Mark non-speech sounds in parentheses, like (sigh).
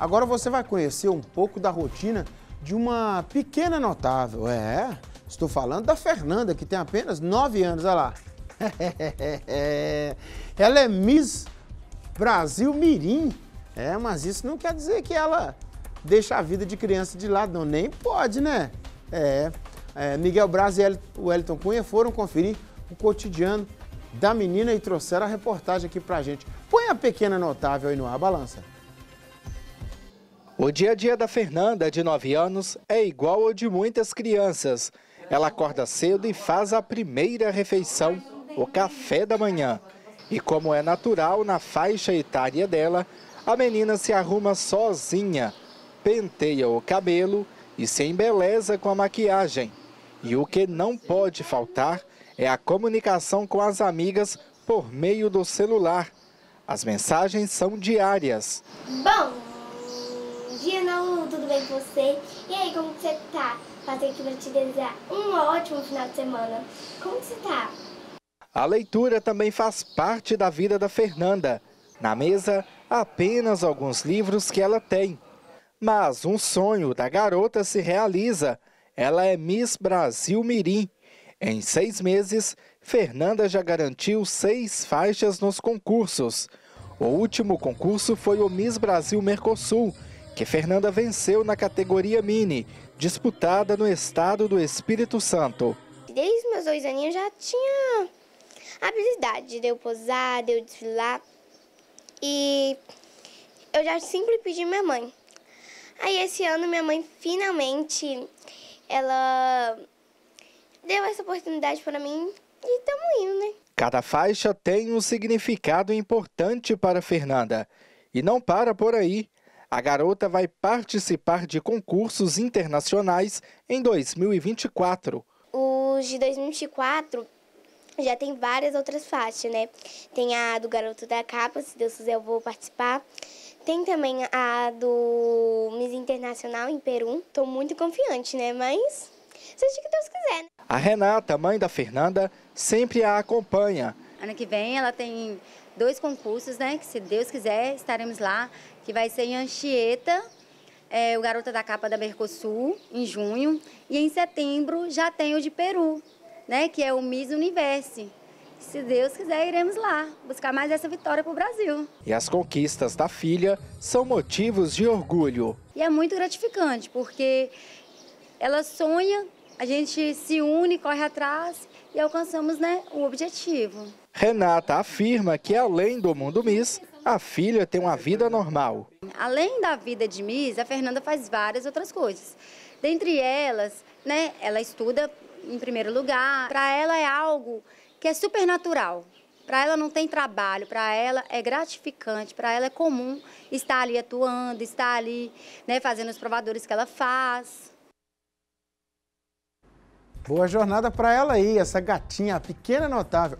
Agora você vai conhecer um pouco da rotina de uma pequena notável. É, estou falando da Fernanda, que tem apenas 9 anos, olha lá. (laughs) ela é Miss Brasil Mirim. É, mas isso não quer dizer que ela deixa a vida de criança de lado, não. Nem pode, né? É. é Miguel Braz e o Wellington Cunha foram conferir o cotidiano da menina e trouxeram a reportagem aqui pra gente. Põe a pequena notável aí no ar, balança. O dia a dia da Fernanda, de 9 anos, é igual ao de muitas crianças. Ela acorda cedo e faz a primeira refeição, o café da manhã. E como é natural na faixa etária dela, a menina se arruma sozinha, penteia o cabelo e se embeleza com a maquiagem. E o que não pode faltar é a comunicação com as amigas por meio do celular. As mensagens são diárias. Bom dia, Nalu! Tudo bem com você? E aí, como você tá? Passei aqui para te desejar um ótimo final de semana. Como você tá? A leitura também faz parte da vida da Fernanda. Na mesa, apenas alguns livros que ela tem. Mas um sonho da garota se realiza. Ela é Miss Brasil Mirim. Em seis meses, Fernanda já garantiu seis faixas nos concursos. O último concurso foi o Miss Brasil Mercosul, que Fernanda venceu na categoria Mini, disputada no estado do Espírito Santo. Desde meus dois aninhos já tinha habilidade de eu posar, de eu desfilar. E eu já sempre pedi minha mãe. Aí esse ano minha mãe finalmente ela deu essa oportunidade para mim e estamos indo, né? Cada faixa tem um significado importante para Fernanda. E não para por aí. A garota vai participar de concursos internacionais em 2024. Os de 2024 já tem várias outras faixas, né? Tem a do Garoto da Capa, se Deus quiser eu vou participar. Tem também a do Miss Internacional em Peru. Tô muito confiante, né? Mas seja o que Deus quiser. Né? A Renata, mãe da Fernanda, sempre a acompanha. Ano que vem ela tem dois concursos, né? Que se Deus quiser, estaremos lá, que vai ser em Anchieta, é, o Garota da Capa da Mercosul, em junho, e em setembro já tem o de Peru, né? Que é o Miss Universo. Se Deus quiser, iremos lá buscar mais essa vitória para o Brasil. E as conquistas da filha são motivos de orgulho. E é muito gratificante, porque ela sonha a gente se une, corre atrás e alcançamos né, o objetivo. Renata afirma que, além do mundo Miss, a filha tem uma vida normal. Além da vida de Miss, a Fernanda faz várias outras coisas. Dentre elas, né, ela estuda em primeiro lugar. Para ela é algo que é super natural. Para ela não tem trabalho, para ela é gratificante, para ela é comum estar ali atuando, estar ali né, fazendo os provadores que ela faz. Boa jornada para ela aí, essa gatinha, a pequena notável.